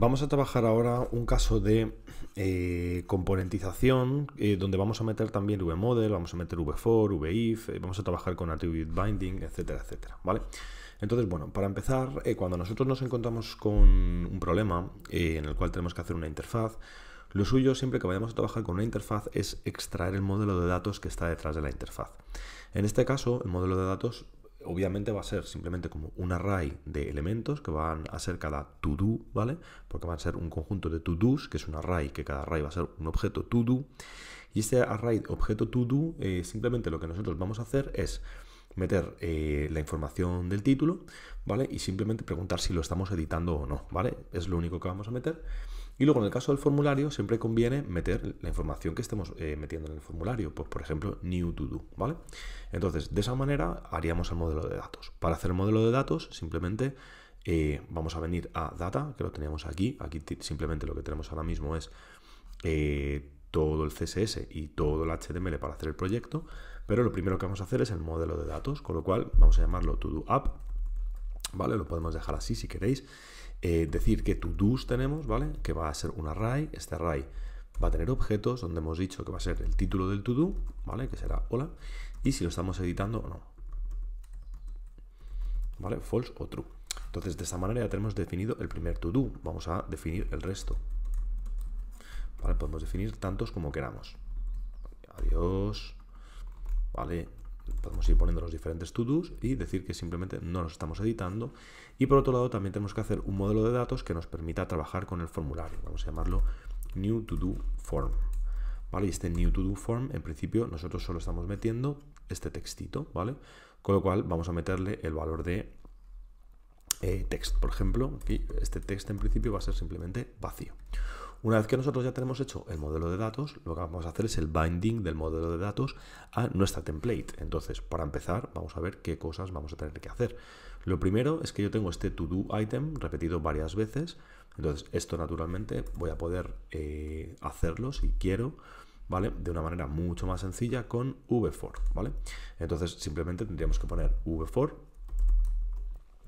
Vamos a trabajar ahora un caso de eh, componentización, eh, donde vamos a meter también vmodel, vamos a meter vfor, vif, eh, vamos a trabajar con attribute binding, etcétera, etcétera, ¿vale? Entonces, bueno, para empezar, cuando nosotros nos encontramos con un problema en el cual tenemos que hacer una interfaz, lo suyo siempre que vayamos a trabajar con una interfaz es extraer el modelo de datos que está detrás de la interfaz. En este caso, el modelo de datos obviamente va a ser simplemente como un array de elementos que van a ser cada to ¿vale? Porque van a ser un conjunto de to que es un array, que cada array va a ser un objeto to Y este array objeto to eh, simplemente lo que nosotros vamos a hacer es meter eh, la información del título, ¿vale? Y simplemente preguntar si lo estamos editando o no, ¿vale? Es lo único que vamos a meter. Y luego en el caso del formulario siempre conviene meter la información que estemos eh, metiendo en el formulario, pues, por ejemplo new to do, ¿vale? Entonces de esa manera haríamos el modelo de datos. Para hacer el modelo de datos simplemente eh, vamos a venir a data, que lo teníamos aquí, aquí simplemente lo que tenemos ahora mismo es todo el CSS y todo el HTML para hacer el proyecto, pero lo primero que vamos a hacer es el modelo de datos, con lo cual vamos a llamarlo todo app. ¿Vale? Lo podemos dejar así si queréis. Eh, decir que todos tenemos, ¿vale? Que va a ser un array. Este array va a tener objetos donde hemos dicho que va a ser el título del todo, ¿vale? Que será hola. Y si lo estamos editando o no. ¿Vale? False o true. Entonces, de esta manera ya tenemos definido el primer todo. Vamos a definir el resto. ¿Vale? Podemos definir tantos como queramos. Adiós. ¿vale? Podemos ir poniendo los diferentes to-dos y decir que simplemente no los estamos editando. Y por otro lado, también tenemos que hacer un modelo de datos que nos permita trabajar con el formulario. Vamos a llamarlo New To-Do Form. ¿Vale? Y este New To-Do Form, en principio, nosotros solo estamos metiendo este textito, ¿vale? Con lo cual vamos a meterle el valor de eh, text, por ejemplo. y este text en principio va a ser simplemente vacío. Una vez que nosotros ya tenemos hecho el modelo de datos, lo que vamos a hacer es el binding del modelo de datos a nuestra template. Entonces, para empezar, vamos a ver qué cosas vamos a tener que hacer. Lo primero es que yo tengo este to-do item repetido varias veces. Entonces, esto naturalmente voy a poder eh, hacerlo si quiero. ¿Vale? De una manera mucho más sencilla con vfor, ¿vale? Entonces simplemente tendríamos que poner vfor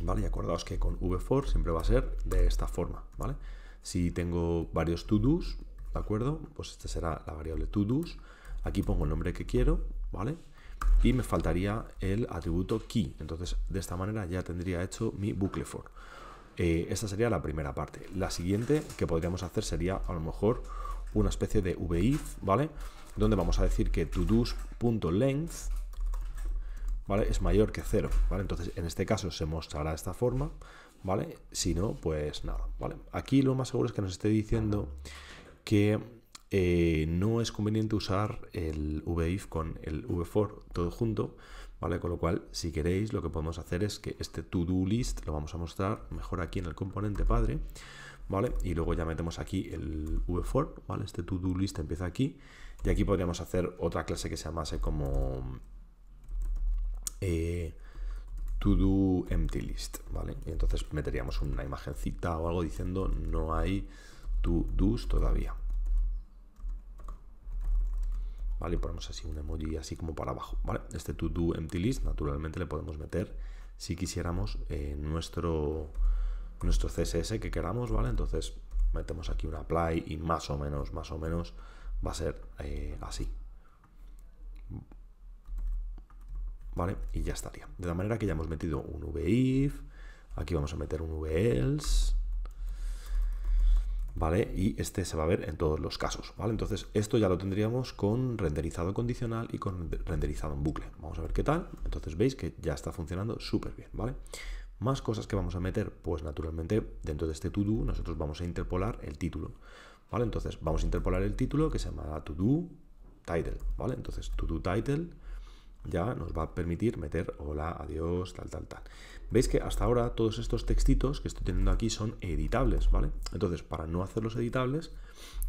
¿vale? Y acordaos que con v4 siempre va a ser de esta forma, ¿vale? Si tengo varios to ¿de acuerdo? Pues esta será la variable to Aquí pongo el nombre que quiero, ¿vale? Y me faltaría el atributo key. Entonces, de esta manera ya tendría hecho mi bucle for. Eh, esta sería la primera parte. La siguiente que podríamos hacer sería, a lo mejor, una especie de if, ¿vale? Donde vamos a decir que length ¿vale? es mayor que cero ¿vale? Entonces, en este caso se mostrará esta forma. ¿vale? Si no, pues nada, ¿vale? Aquí lo más seguro es que nos esté diciendo que eh, no es conveniente usar el VIF con el V4 todo junto, ¿vale? Con lo cual, si queréis, lo que podemos hacer es que este to-do list lo vamos a mostrar mejor aquí en el componente padre, ¿vale? Y luego ya metemos aquí el VFOR, ¿vale? Este to-do list empieza aquí y aquí podríamos hacer otra clase que se llamase como... Eh, to do empty list, ¿vale? Y entonces meteríamos una imagencita o algo diciendo no hay to do's todavía. ¿Vale? Y ponemos así un emoji así como para abajo, ¿vale? Este to do empty list naturalmente le podemos meter si quisiéramos eh, nuestro, nuestro CSS que queramos, ¿vale? Entonces metemos aquí un apply y más o menos, más o menos va a ser eh, así, ¿vale? Y ya estaría. De la manera que ya hemos metido un VIF, aquí vamos a meter un VELSE, ¿vale? Y este se va a ver en todos los casos, ¿vale? Entonces esto ya lo tendríamos con renderizado condicional y con renderizado en bucle. Vamos a ver qué tal. Entonces veis que ya está funcionando súper bien, ¿vale? Más cosas que vamos a meter, pues naturalmente dentro de este todo, nosotros vamos a interpolar el título, ¿vale? Entonces vamos a interpolar el título que se llama to title, ¿vale? Entonces todo title ya nos va a permitir meter hola, adiós, tal, tal, tal. Veis que hasta ahora todos estos textitos que estoy teniendo aquí son editables, ¿vale? Entonces, para no hacerlos editables,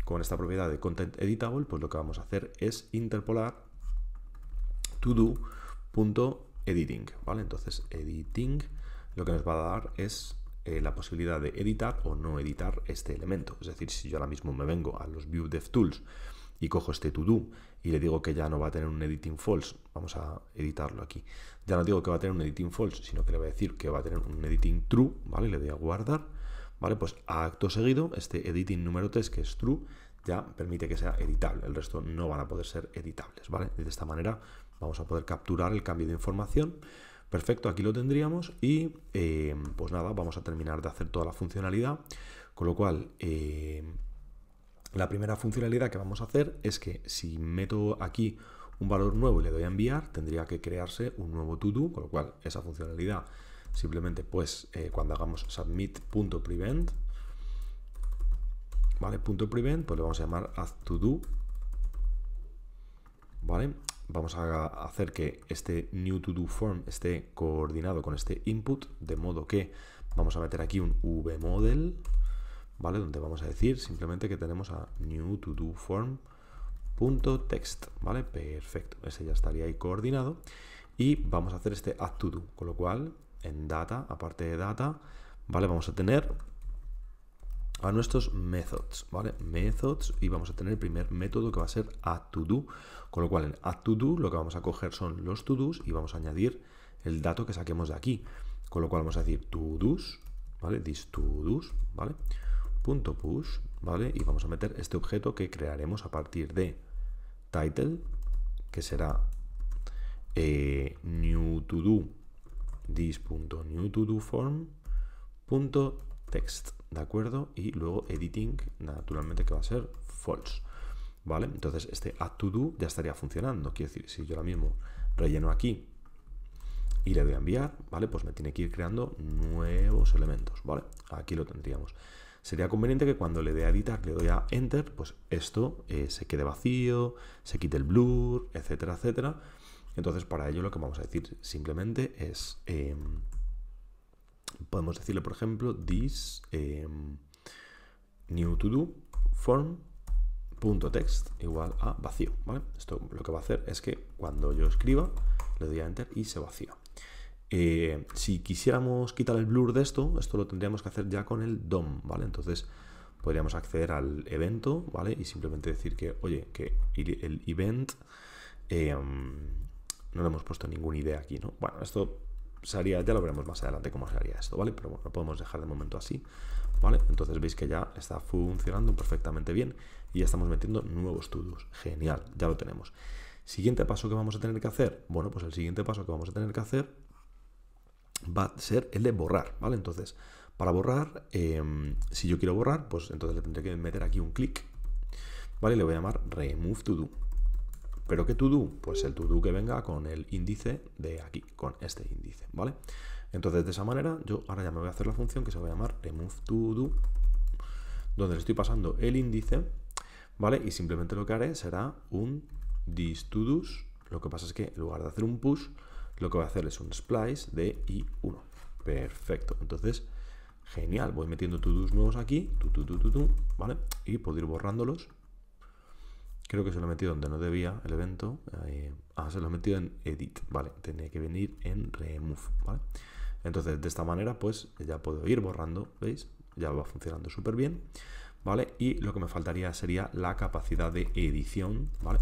con esta propiedad de content editable, pues lo que vamos a hacer es interpolar todo.editing, ¿vale? Entonces, editing lo que nos va a dar es eh, la posibilidad de editar o no editar este elemento. Es decir, si yo ahora mismo me vengo a los View dev Tools y cojo este to do y le digo que ya no va a tener un editing false, Vamos a editarlo aquí. Ya no digo que va a tener un editing false, sino que le voy a decir que va a tener un editing true, ¿vale? Le doy a guardar, ¿vale? Pues a acto seguido, este editing número 3, que es true, ya permite que sea editable. El resto no van a poder ser editables, De esta manera vamos a poder capturar el cambio de información. Perfecto, aquí lo tendríamos y eh, pues nada, vamos a terminar de hacer toda la funcionalidad. Con lo cual, eh, la primera funcionalidad que vamos a hacer es que si meto aquí un valor nuevo y le doy a enviar, tendría que crearse un nuevo todo, con lo cual esa funcionalidad simplemente pues eh, cuando hagamos submit.prevent, ¿vale? Punto .prevent, pues le vamos a llamar addToDo, ¿vale? Vamos a hacer que este new to-do form esté coordinado con este input, de modo que vamos a meter aquí un vmodel, ¿vale? Donde vamos a decir simplemente que tenemos a new to-do form, text, ¿vale? Perfecto, ese ya estaría ahí coordinado. Y vamos a hacer este add to do, con lo cual en data, aparte de data, ¿vale? Vamos a tener a nuestros methods, ¿vale? Methods y vamos a tener el primer método que va a ser add to do, con lo cual en add to do lo que vamos a coger son los to dos y vamos a añadir el dato que saquemos de aquí, con lo cual vamos a decir to dos, ¿vale? This to dos, ¿vale? Punto push, ¿vale? Y vamos a meter este objeto que crearemos a partir de title, que será eh, new to do this.new to do form ¿de acuerdo? Y luego editing, naturalmente que va a ser false, ¿vale? Entonces este add to do ya estaría funcionando, quiero decir, si yo ahora mismo relleno aquí y le doy a enviar, ¿vale? Pues me tiene que ir creando nuevos elementos, ¿vale? Aquí lo tendríamos sería conveniente que cuando le dé a editar, le doy a enter, pues esto eh, se quede vacío, se quite el blur, etcétera, etcétera. Entonces para ello lo que vamos a decir simplemente es, em, podemos decirle por ejemplo, this em, new to do form punto text igual a vacío, Esto lo que va a hacer es que cuando yo escriba, le doy a enter y se vacía. Eh, si quisiéramos quitar el blur de esto, esto lo tendríamos que hacer ya con el DOM, ¿vale? Entonces podríamos acceder al evento, ¿vale? Y simplemente decir que, oye, que el event em, no le hemos puesto ninguna idea aquí, ¿no? Bueno, esto sería, ya lo veremos más adelante cómo se haría esto, ¿vale? Pero bueno, lo podemos dejar de momento así, ¿vale? Entonces veis que ya está funcionando perfectamente bien y ya estamos metiendo nuevos todos. Genial, ya lo tenemos. Siguiente paso que vamos a tener que hacer, bueno, pues el siguiente paso que vamos a tener que hacer va a ser el de borrar, ¿vale? Entonces, para borrar, em, si yo quiero borrar, pues entonces le tendré que meter aquí un clic, ¿vale? Le voy a llamar remove to do. ¿Pero qué to do? Pues el to do que venga con el índice de aquí, con este índice, ¿vale? Entonces, de esa manera, yo ahora ya me voy a hacer la función que se va a llamar remove to do, donde le estoy pasando el índice, ¿vale? Y simplemente lo que haré será un this to Lo que pasa es que en lugar de hacer un push, lo que va a hacer es un splice de i1. Perfecto. Entonces, genial. Voy metiendo todos nuevos aquí, ¿vale? Y puedo ir borrándolos. Creo que se lo he metido donde no debía el evento. Eh, ah, se lo he metido en edit, ¿vale? Tenía que venir en remove, ¿vale? Entonces, de esta manera, pues ya puedo ir borrando, ¿veis? Ya va funcionando súper bien. ¿vale? Y lo que me faltaría sería la capacidad de edición, ¿vale?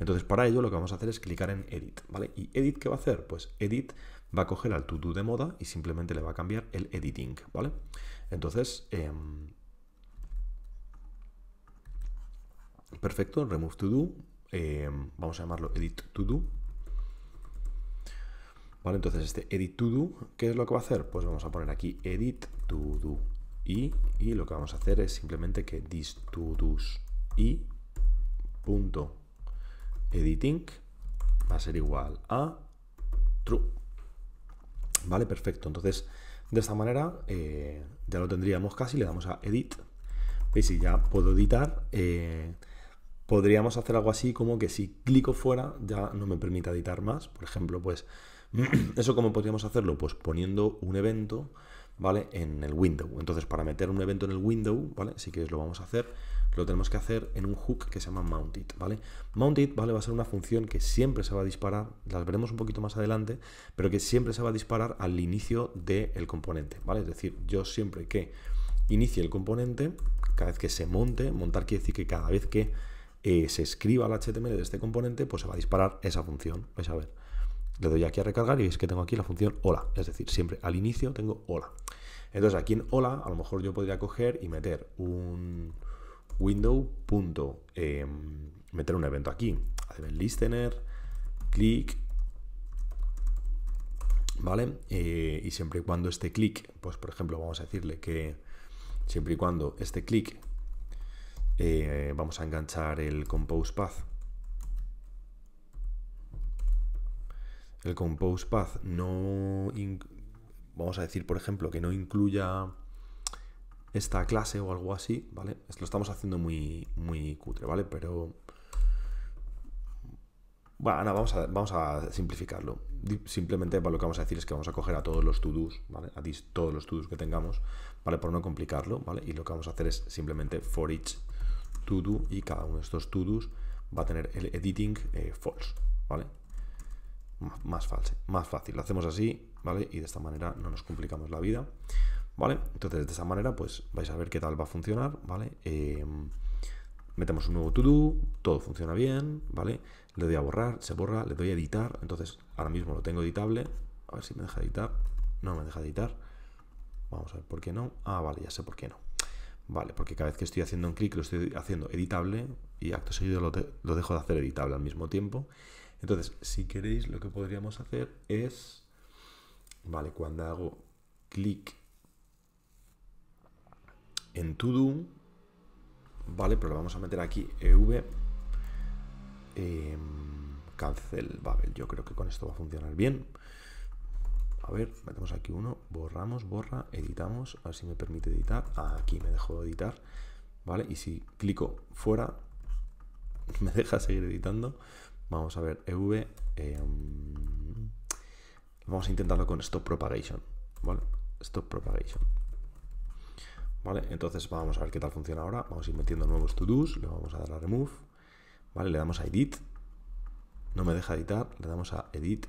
Entonces, para ello lo que vamos a hacer es clicar en Edit, ¿vale? ¿Y Edit qué va a hacer? Pues Edit va a coger al to de moda y simplemente le va a cambiar el editing, ¿vale? Entonces, em, perfecto, remove to-do, em, vamos a llamarlo edit to-do, Vale, entonces este edit to do, ¿qué es lo que va a hacer? Pues vamos a poner aquí edit to do y lo que vamos a hacer es simplemente que this punto editing va a ser igual a true. Vale, perfecto. Entonces, de esta manera eh, ya lo tendríamos casi. Le damos a edit. y si ya puedo editar. Eh, podríamos hacer algo así como que si clico fuera ya no me permita editar más. Por ejemplo, pues, ¿eso cómo podríamos hacerlo? Pues poniendo un evento ¿vale? En el window. Entonces, para meter un evento en el window, ¿vale? Si quieres lo vamos a hacer, lo tenemos que hacer en un hook que se llama mounted, ¿vale? Mounted, ¿vale? Va a ser una función que siempre se va a disparar, las veremos un poquito más adelante, pero que siempre se va a disparar al inicio del componente, ¿vale? Es decir, yo siempre que inicie el componente, cada vez que se monte, montar quiere decir que cada vez que eh, se escriba el HTML de este componente, pues se va a disparar esa función, vais a ver. Le doy aquí a recargar y veis que tengo aquí la función hola. Es decir, siempre al inicio tengo hola. Entonces aquí en hola a lo mejor yo podría coger y meter un window. Punto, em, meter un evento aquí. event listener, clic, ¿vale? Eh, y siempre y cuando este clic, pues por ejemplo vamos a decirle que siempre y cuando este clic eh, vamos a enganchar el compose path Compose Path no. Vamos a decir, por ejemplo, que no incluya esta clase o algo así, ¿vale? Lo estamos haciendo muy, muy cutre, ¿vale? Pero. Bueno, vamos, a, vamos a simplificarlo. Simplemente lo que vamos a decir es que vamos a coger a todos los to A todos los to que tengamos, ¿vale? Por no complicarlo, ¿vale? Y lo que vamos a hacer es simplemente for each todo y cada uno de estos to va a tener el editing eh, false, ¿vale? más fácil, más fácil. Lo hacemos así, ¿vale? Y de esta manera no nos complicamos la vida, ¿vale? Entonces, de esta manera, pues vais a ver qué tal va a funcionar, ¿vale? Em, metemos un nuevo to-do, todo funciona bien, ¿vale? Le doy a borrar, se borra, le doy a editar, entonces ahora mismo lo tengo editable, a ver si me deja editar, no me deja editar, vamos a ver por qué no, ah, vale, ya sé por qué no, vale, porque cada vez que estoy haciendo un clic lo estoy haciendo editable y acto seguido lo, lo dejo de hacer editable al mismo tiempo, entonces, si queréis, lo que podríamos hacer es, vale, cuando hago clic en todo, vale, pero pues lo vamos a meter aquí, EV, em, cancel Babel. Yo creo que con esto va a funcionar bien. A ver, metemos aquí uno, borramos, borra, editamos, a ver si me permite editar. Ah, aquí me dejo editar, ¿vale? Y si clico fuera, me deja seguir editando. Vamos a ver, EV. Em, vamos a intentarlo con stop propagation. ¿Vale? Stop propagation. ¿Vale? Entonces vamos a ver qué tal funciona ahora. Vamos a ir metiendo nuevos to-dos. Le vamos a dar a remove. ¿Vale? Le damos a edit. No me deja editar. Le damos a edit.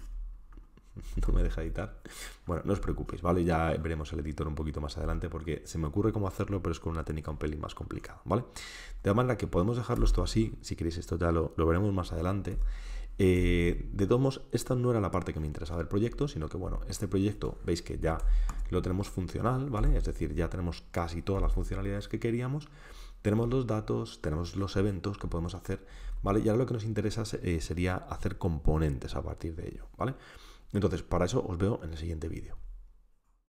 no me deja editar. Bueno, no os preocupéis, ¿vale? Ya veremos el editor un poquito más adelante porque se me ocurre cómo hacerlo, pero es con una técnica un pelín más complicada, ¿vale? De manera que podemos dejarlo esto así, si queréis esto ya lo, veremos más adelante. Eh, de todos modos, esta no era la parte que me interesaba del proyecto, sino que, bueno, este proyecto veis que ya lo tenemos funcional, ¿vale? Es decir, ya tenemos casi todas las funcionalidades que queríamos, tenemos los datos, tenemos los eventos que podemos hacer, ¿vale? Y ahora lo que nos interesa eh, sería hacer componentes a partir de ello, ¿vale? vale entonces, para eso os veo en el siguiente vídeo.